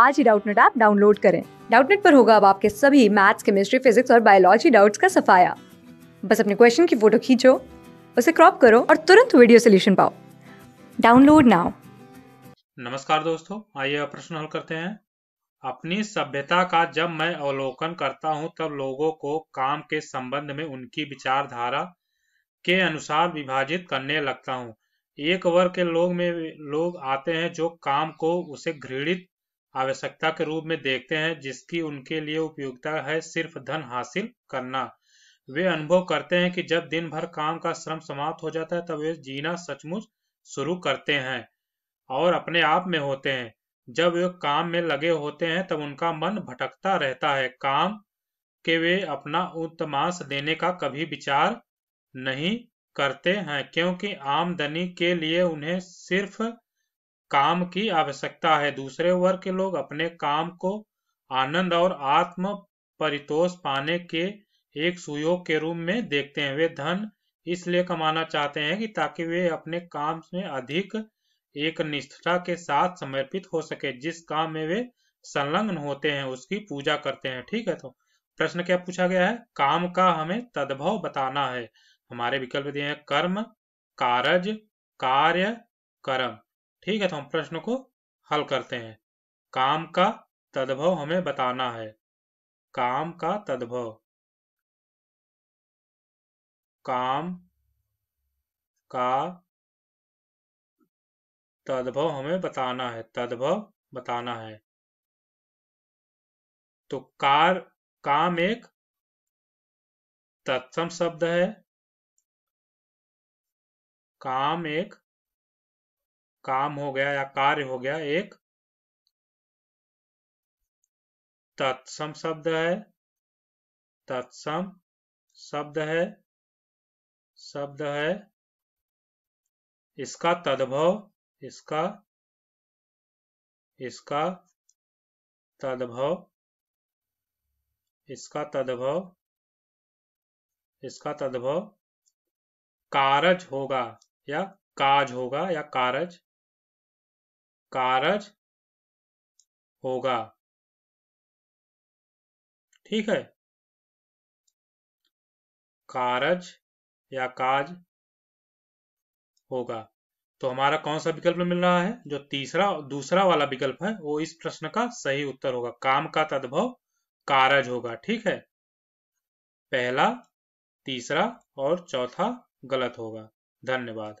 आज ही Doubtnut app download करें डाउटनेट पर होगा अब आपके सभी मैथ्स केमिस्ट्री फिजिक्स और बायोलॉजी डाउट्स का सफाया बस अपने क्वेश्चन की फोटो खींचो उसे क्रॉप करो और तुरंत वीडियो सोल्यूशन पाओ डाउनलोड नाउ नमस्कार दोस्तों आइए प्रश्न हल करते हैं अपनी सभ्यता का जब मैं अवलोकन करता हूं तब लोगों को काम के संबंध में उनकी विचारधारा के अनुसार विभाजित करने लगता हूं एक वर्ग के लोग में लोग आते हैं जो काम को उसे घृणित आवश्यकता के रूप में देखते हैं जिसकी उनके लिए उपयोगिता है सिर्फ धन हासिल करना वे अनुभव करते हैं कि जब दिन भर काम का श्रम समाप्त हो जाता है तब वे जीना सचमुच शुरू करते हैं और अपने आप में होते हैं जब वे काम में लगे होते हैं तब उनका मन भटकता रहता है काम के वे अपना उत्तमांश देने का कभी विचार नहीं करते हैं क्योंकि आमदनी के लिए उन्हें सिर्फ काम की आवश्यकता है दूसरे वर्ग के लोग अपने काम को आनंद और आत्म परितोष पाने के एक सुयोग के रूप में देखते हैं वे धन इसलिए कमाना चाहते हैं कि ताकि वे अपने काम में अधिक एक निष्ठा के साथ समर्पित हो सके जिस काम में वे संलग्न होते हैं उसकी पूजा करते हैं ठीक है तो प्रश्न क्या पूछा गया है काम का हमें तद्भव बताना है हमारे विकल्प दिए हैं कर्म कारज कार्य कर्म ठीक है तो हम प्रश्न को हल करते हैं काम का तद्भव हमें बताना है काम का तद्भव काम का तद्भव हमें बताना है तद्भव बताना है तो कार काम एक तत्सम शब्द है काम एक काम हो गया या कार्य हो गया एक तत्सम शब्द है तत्सम शब्द है शब्द है इसका तद्भव इसका इसका तद्भव इसका तद्भव इसका तद्भव कारज होगा या काज होगा या कारज कारज होगा ठीक है कारज या काज होगा तो हमारा कौन सा विकल्प मिल रहा है जो तीसरा दूसरा वाला विकल्प है वो इस प्रश्न का सही उत्तर होगा काम का तद्भव कारज होगा ठीक है पहला तीसरा और चौथा गलत होगा धन्यवाद